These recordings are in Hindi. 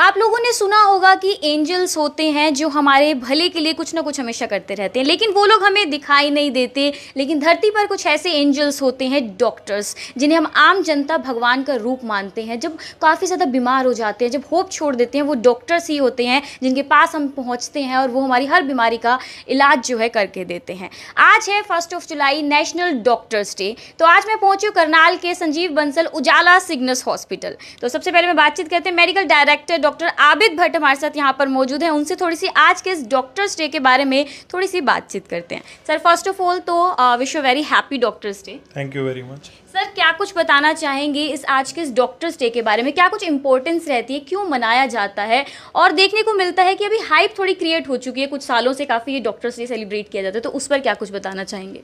आप लोगों ने सुना होगा कि एंजल्स होते हैं जो हमारे भले के लिए कुछ ना कुछ हमेशा करते रहते हैं लेकिन वो लोग हमें दिखाई नहीं देते लेकिन धरती पर कुछ ऐसे एंजल्स होते हैं डॉक्टर्स जिन्हें हम आम जनता भगवान का रूप मानते हैं जब काफ़ी ज़्यादा बीमार हो जाते हैं जब होप छोड़ देते हैं वो डॉक्टर्स ही होते हैं जिनके पास हम पहुँचते हैं और वो हमारी हर बीमारी का इलाज जो है करके देते हैं आज है first of July national doctors day तो आज मैं पहुँची करनाल के संजीव बंसल उजाला सिग्नस हॉस्पिटल तो सबसे पहले मैं बातचीत करते हैं medical director doctor Abid Bhatt हमारे साथ यहाँ पर मौजूद हैं उनसे थोड़ी सी आज के इस डॉक्टर्स डे के बारे में थोड़ी सी बातचीत करते हैं सर फर्स्ट ऑफ ऑल तो wish you very happy doctors day thank you very much sir क्या कुछ बताना चाहेंगे इस आज के इस डॉक्टर्स डे के बारे में क्या कुछ इंपॉर्टेंस रहती है क्यों मनाया जाता है और देखने को मिलता है कि अभी हाइप थोड़ी क्रिएट हो चुकी है कुछ सालों से काफ़ी ये डॉक्टर्स डे सेलिब्रेट किया जाता है तो उस पर क्या कुछ बताना चाहेंगे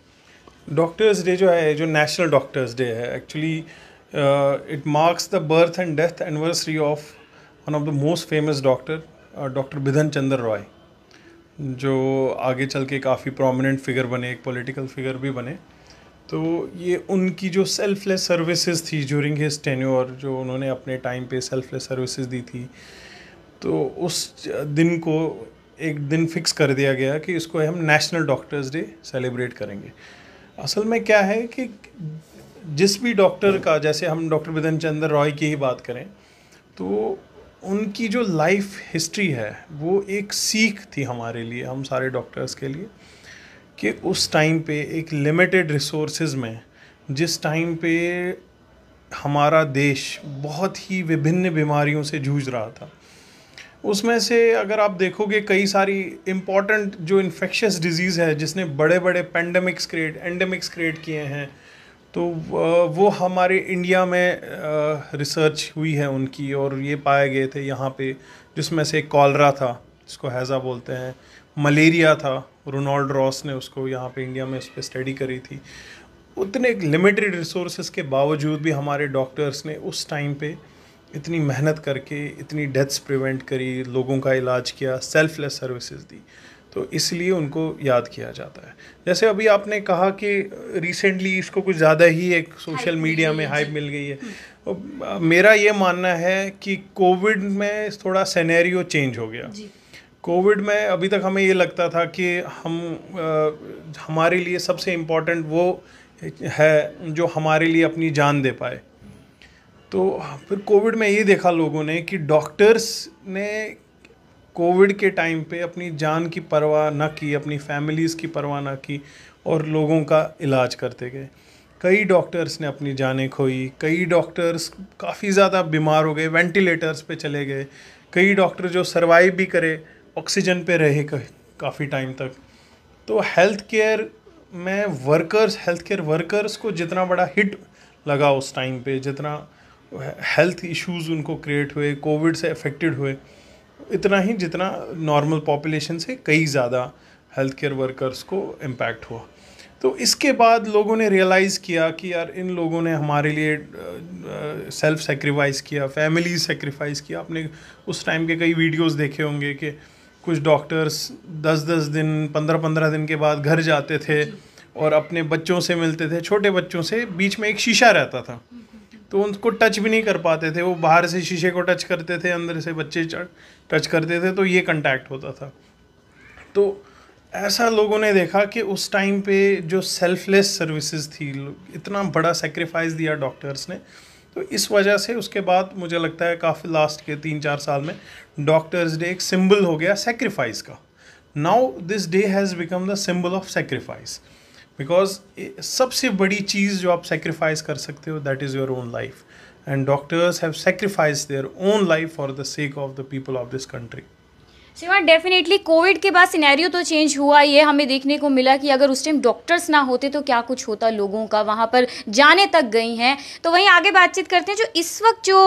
डॉक्टर्स डे जो है जो नेशनल डॉक्टर्स डे है actually it marks the birth and death anniversary of one of the most famous doctor doctor Bidhan Chandra Roy जो आगे चल के काफ़ी प्रोमिनेंट फिगर बने एक पॉलिटिकल फिगर भी बने तो ये उनकी जो सेल्फलेस सर्विसेज थी ज्यूरिंग हिज टेन्योर जो उन्होंने अपने टाइम पे सेल्फलेस सर्विसेज दी थी तो उस दिन को एक दिन फिक्स कर दिया गया कि इसको हम नेशनल डॉक्टर्स डे सेलिब्रेट करेंगे असल में क्या है कि जिस भी डॉक्टर का जैसे हम डॉक्टर बिधन चंद्र रॉय की ही बात करें तो उनकी जो लाइफ हिस्ट्री है वो एक सीख थी हमारे लिए हम सारे डॉक्टर्स के लिए कि उस टाइम पे एक लिमिटेड रिसोर्सेज में जिस टाइम पे हमारा देश बहुत ही विभिन्न बीमारियों से जूझ रहा था उसमें से अगर आप देखोगे कई सारी इम्पॉर्टेंट जो इन्फेक्शस डिजीज़ है जिसने बड़े बड़े पेंडेमिक्स क्रिएट एंडेमिक्स क्रिएट किए हैं तो वो हमारे इंडिया में रिसर्च हुई है उनकी और ये पाए गए थे यहाँ पे जिसमें से कॉलरा था जिसको हैज़ा बोलते हैं मलेरिया था रोनाल्ड रॉस ने उसको यहाँ पे इंडिया में उस पर स्टडी करी थी उतने लिमिटेड रिसोर्स के बावजूद भी हमारे डॉक्टर्स ने उस टाइम पे इतनी मेहनत करके इतनी डेथ्स प्रिवेंट करी लोगों का इलाज किया सेल्फलेस सर्विसेज दी तो इसलिए उनको याद किया जाता है जैसे अभी आपने कहा कि रिसेंटली इसको कुछ ज़्यादा ही एक सोशल मीडिया में हाइप मिल गई है हम्म। तो, मेरा ये मानना है कि कोविड में थोड़ा सैनैरियो चेंज हो गया कोविड में अभी तक हमें ये लगता था कि हम आ, हमारे लिए सबसे इम्पोर्टेंट वो है जो हमारे लिए अपनी जान दे पाए तो फिर कोविड में ये देखा लोगों ने कि डॉक्टर्स ने कोविड के टाइम पे अपनी जान की परवाह ना की अपनी फैमिलीज़ की परवाह ना की और लोगों का इलाज करते गए कई डॉक्टर्स ने अपनी जानें खोई कई डॉक्टर्स काफ़ी ज़्यादा बीमार हो गए वेंटिलेटर्स पे चले गए कई डॉक्टर जो सर्वाइव भी करे ऑक्सीजन पे रहे काफ़ी टाइम तक तो हेल्थ केयर में वर्कर्स हेल्थ केयर वर्कर्स को जितना बड़ा हिट लगा उस टाइम पे जितना हेल्थ इश्यूज़ उनको क्रिएट हुए कोविड से अफेक्टेड हुए इतना ही जितना नॉर्मल पॉपुलेशन से कई ज़्यादा हेल्थ केयर वर्कर्स को इम्पैक्ट हुआ तो इसके बाद लोगों ने रियलाइज़ किया कि यार इन लोगों ने हमारे लिए सेल्फ सेक्रीफाइस किया फैमिली सेक्रीफाइस किया आपने उस टाइम के कई वीडियोस देखे होंगे कि कुछ डॉक्टर्स दस दस दिन पंद्रह पंद्रह दिन के बाद घर जाते थे और अपने बच्चों से मिलते थे छोटे बच्चों से बीच में एक शीशा रहता था तो उनको टच भी नहीं कर पाते थे वो बाहर से शीशे को टच करते थे अंदर से बच्चे टच करते थे तो ये कंटैक्ट होता था तो ऐसा लोगों ने देखा कि उस टाइम पे जो सेल्फलेस सर्विसेज थी इतना बड़ा सेक्रीफाइस दिया डॉक्टर्स ने तो इस वजह से उसके बाद मुझे लगता है काफ़ी लास्ट के तीन चार साल में डॉक्टर्स डे एक सिंबल हो गया सेक्रीफाइस का now this day has become the symbol of sacrifice because eh, सबसे बड़ी चीज़ जो आप सेक्रीफाइस कर सकते हो that is your own life and doctors have sacrifice their own life for the sake of the people of this country Shiva definitely covid के बाद सिनेरियो तो चेंज हुआ ये हमें देखने को मिला कि अगर उस टाइम डॉक्टर्स ना होते तो क्या कुछ होता लोगों का वहाँ पर जाने तक गई हैं तो वहीं आगे बातचीत करते हैं जो इस वक्त जो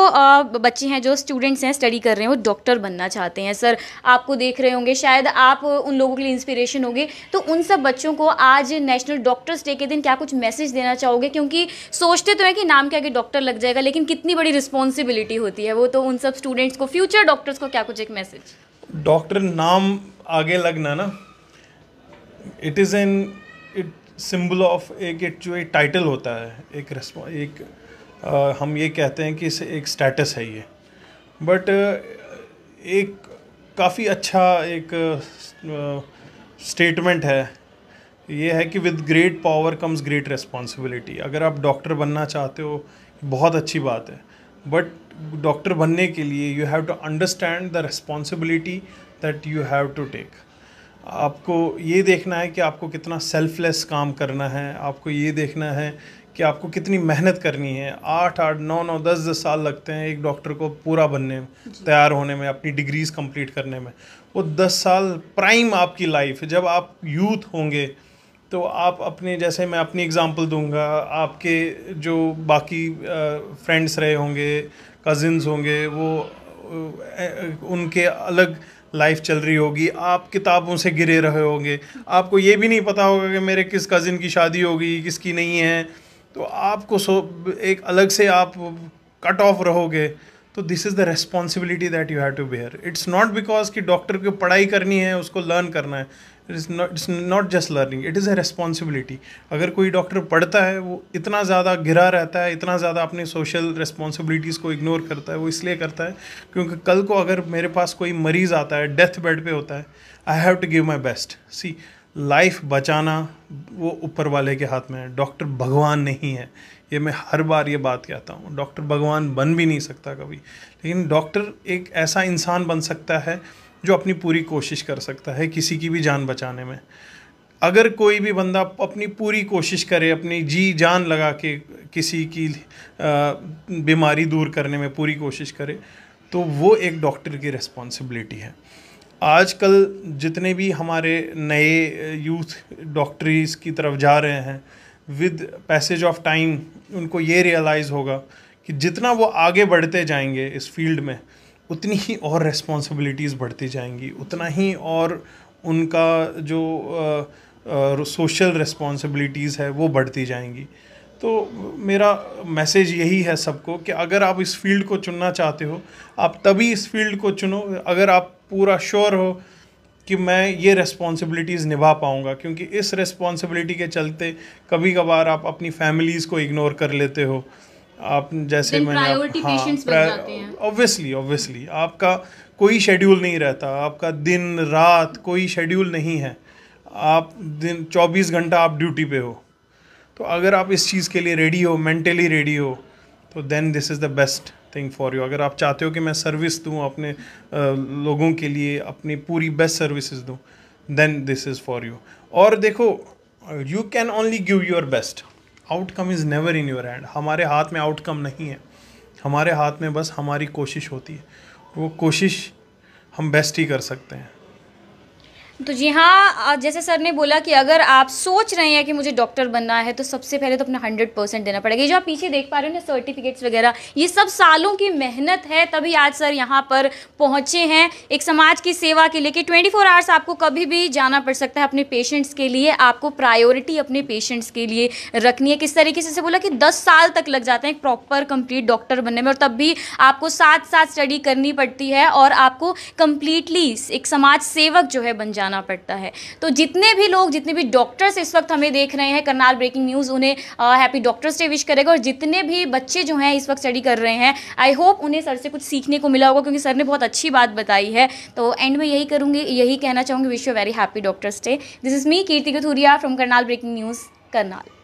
बच्चे हैं जो स्टूडेंट्स हैं स्टडी कर रहे हैं वो डॉक्टर बनना चाहते हैं सर आपको देख रहे होंगे शायद आप उन लोगों के लिए इंस्पिरेशन होंगे तो उन सब बच्चों को आज नेशनल डॉक्टर्स डे के दिन क्या कुछ मैसेज देना चाहोगे क्योंकि सोचते तो हैं कि नाम के आगे डॉक्टर लग जाएगा लेकिन कितनी बड़ी रिस्पॉन्सिबिलिटी होती है वो तो उन सब स्टूडेंट्स को फ्यूचर डॉक्टर्स को क्या कुछ एक मैसेज डॉक्टर नाम आगे लगना ना it is an it symbol of एक इट जो एक टाइटल होता है एक रेस्पॉ एक आ, हम ये कहते हैं कि इस एक स्टेटस है ये बट एक काफ़ी अच्छा एक स्टेटमेंट है ये है कि with great power comes great responsibility अगर आप डॉक्टर बनना चाहते हो बहुत अच्छी बात है बट डॉक्टर बनने के लिए you have to understand the responsibility that you have to take आपको ये देखना है कि आपको कितना सेल्फलेस काम करना है आपको ये देखना है कि आपको कितनी मेहनत करनी है आठ आठ नौ नौ दस दस साल लगते हैं एक डॉक्टर को पूरा बनने में तैयार होने में अपनी डिग्रीज कंप्लीट करने में वो दस साल प्राइम आपकी लाइफ है जब आप यूथ होंगे तो आप अपने जैसे मैं अपनी एग्ज़ाम्पल दूंगा आपके जो बाकी फ्रेंड्स रहे होंगे कज़िन्स होंगे वो उनके अलग लाइफ चल रही होगी आप किताबों से गिरे रहे होंगे आपको ये भी नहीं पता होगा कि मेरे किस कज़िन की शादी होगी किसकी नहीं है तो आपको सो एक अलग से आप कट ऑफ रहोगे तो this is the responsibility that you have to bear it's not because कि डॉक्टर को पढ़ाई करनी है उसको लर्न करना है it's not it's not just learning it is a responsibility अगर कोई डॉक्टर पढ़ता है वो इतना ज़्यादा गिरा रहता है इतना ज़्यादा अपने सोशल रिस्पॉन्सिबिलिटीज़ को इग्नोर करता है वो इसलिए करता है क्योंकि कल को अगर मेरे पास कोई मरीज़ आता है डेथ बेड पे होता है I have to give my best see life बचाना वो ऊपर वाले के हाथ में है डॉक्टर भगवान नहीं है ये मैं हर बार ये बात कहता हूँ डॉक्टर भगवान बन भी नहीं सकता कभी लेकिन डॉक्टर एक ऐसा इंसान बन सकता है जो अपनी पूरी कोशिश कर सकता है किसी की भी जान बचाने में अगर कोई भी बंदा अपनी पूरी कोशिश करे अपनी जी जान लगा के किसी की बीमारी दूर करने में पूरी कोशिश करे तो वो एक डॉक्टर की रिस्पॉन्सिबिलिटी है आजकल जितने भी हमारे नए यूथ डॉक्टरीज की तरफ जा रहे हैं विद पैसेज ऑफ टाइम उनको ये रियलाइज़ होगा कि जितना वो आगे बढ़ते जाएंगे इस फील्ड में उतनी ही और रेस्पॉन्सिबिलिटीज़ बढ़ती जाएंगी उतना ही और उनका जो सोशल रिस्पॉन्सिबिलिटीज़ है वो बढ़ती जाएंगी तो मेरा मैसेज यही है सबको कि अगर आप इस फील्ड को चुनना चाहते हो आप तभी इस फील्ड को चुनो अगर आप पूरा श्योर हो कि मैं ये रिस्पॉन्सिबिलिटीज़ निभा पाऊँगा क्योंकि इस रिस्पॉन्सिबिलिटी के चलते कभी कभार आप अपनी फैमिलीज़ को इग्नोर कर लेते हो आप जैसे मैंने ऑब्वियसली हाँ, ऑब्वियसली आपका कोई शेड्यूल नहीं रहता आपका दिन रात कोई शेड्यूल नहीं है आप दिन 24 घंटा आप ड्यूटी पे हो तो अगर आप इस चीज़ के लिए रेडी हो मेंटली रेडी हो तो then this is the best thing for you अगर आप चाहते हो कि मैं सर्विस दूँ अपने लोगों के लिए अपनी पूरी बेस्ट सर्विसेज दूँ then this is for you और देखो you can only give your best outcome is never in your hand हमारे हाथ में आउटकम नहीं है हमारे हाथ में बस हमारी कोशिश होती है वो कोशिश हम बेस्ट ही कर सकते हैं तो जी हाँ जैसे सर ने बोला कि अगर आप सोच रहे हैं कि मुझे डॉक्टर बनना है तो सबसे पहले तो अपना हंड्रेड परसेंट देना पड़ेगा ये जो आप पीछे देख पा रहे हो ना सर्टिफिकेट्स वगैरह ये सब सालों की मेहनत है तभी आज सर यहाँ पर पहुँचे हैं एक समाज की सेवा के लिए कि ट्वेंटी फोर आवर्स आपको कभी भी जाना पड़ सकता है अपने पेशेंट्स के लिए आपको प्रायोरिटी अपने पेशेंट्स के लिए रखनी है किस तरीके से बोला कि दस साल तक लग जाते हैं एक प्रॉपर कंप्लीट डॉक्टर बनने में और तब भी आपको साथ साथ स्टडी करनी पड़ती है और आपको कंप्लीटली एक समाज सेवक जो है बन जाता जाना पड़ता है तो जितने भी लोग जितने भी डॉक्टर्स इस वक्त हमें देख रहे हैं करनाल ब्रेकिंग न्यूज़ उन्हें हैप्पी डॉक्टर्स डे विश करेगा और जितने भी बच्चे जो हैं इस वक्त स्टडी कर रहे हैं आई होप उन्हें सर से कुछ सीखने को मिला होगा क्योंकि सर ने बहुत अच्छी बात बताई है तो एंड में यही करूंगी यही कहना चाहूंगी wish you very happy doctors day this is me Kirti Kathuria from Karnal breaking news Karnal